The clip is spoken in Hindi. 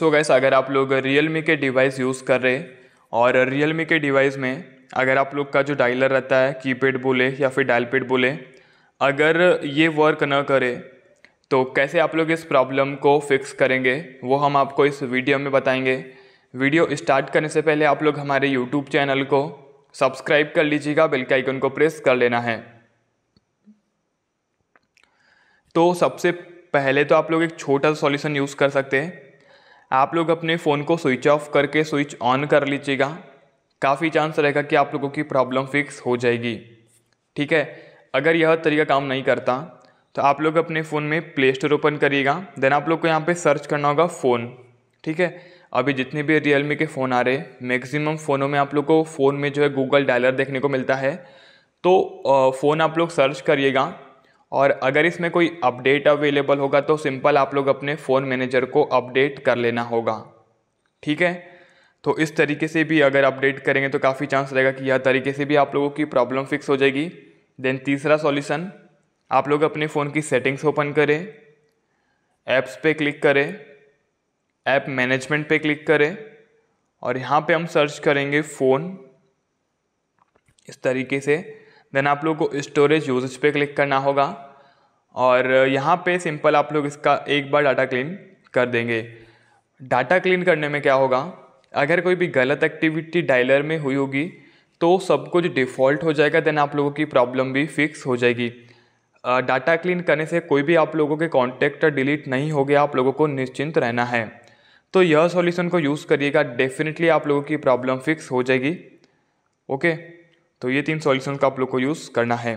सो so गैस अगर आप लोग रियल मी के डिवाइस यूज़ कर रहे और रियल मी के डिवाइस में अगर आप लोग का जो डायलर रहता है कीपैड बोले या फिर डायल पैड बोले अगर ये वर्क ना करे तो कैसे आप लोग इस प्रॉब्लम को फिक्स करेंगे वो हम आपको इस वीडियो में बताएंगे वीडियो स्टार्ट करने से पहले आप लोग हमारे यूट्यूब चैनल को सब्सक्राइब कर लीजिएगा बेल के आइकन को प्रेस कर लेना है तो सबसे पहले तो आप लोग एक छोटा सा सॉल्यूशन यूज़ कर सकते हैं आप लोग अपने फ़ोन को स्विच ऑफ करके स्विच ऑन कर लीजिएगा काफ़ी चांस रहेगा कि आप लोगों की प्रॉब्लम फिक्स हो जाएगी ठीक है अगर यह तरीका काम नहीं करता तो आप लोग अपने फ़ोन में प्ले स्टोर ओपन करिएगा देन आप लोग को यहाँ पे सर्च करना होगा फ़ोन ठीक है अभी जितने भी रियलमी के फ़ोन आ रहे मैक्सिमम फ़ोनों में आप लोग को फ़ोन में जो है गूगल डायलर देखने को मिलता है तो फ़ोन आप लोग सर्च करिएगा और अगर इसमें कोई अपडेट अवेलेबल होगा तो सिंपल आप लोग अपने फ़ोन मैनेजर को अपडेट कर लेना होगा ठीक है तो इस तरीके से भी अगर अपडेट करेंगे तो काफ़ी चांस रहेगा कि यह तरीके से भी आप लोगों की प्रॉब्लम फिक्स हो जाएगी देन तीसरा सॉल्यूशन आप लोग अपने फ़ोन की सेटिंग्स ओपन करें ऐप्स पे क्लिक करें ऐप मैनेजमेंट पे क्लिक करें और यहाँ पे हम सर्च करेंगे फ़ोन इस तरीके से देन आप लोग को स्टोरेज यूजेज पे क्लिक करना होगा और यहाँ पे सिंपल आप लोग इसका एक बार डाटा क्लीन कर देंगे डाटा क्लीन करने में क्या होगा अगर कोई भी गलत एक्टिविटी डायलर में हुई होगी तो सब कुछ डिफ़ॉल्ट हो जाएगा देन आप लोगों की प्रॉब्लम भी फिक्स हो जाएगी डाटा क्लीन करने से कोई भी आप लोगों के कॉन्टैक्ट डिलीट नहीं हो गया आप लोगों को निश्चिंत रहना है तो यह सॉल्यूशन को यूज़ करिएगा डेफिनेटली आप लोगों की प्रॉब्लम फिक्स हो जाएगी ओके तो ये तीन सॉल्यूशन का आप लोग को यूज़ करना है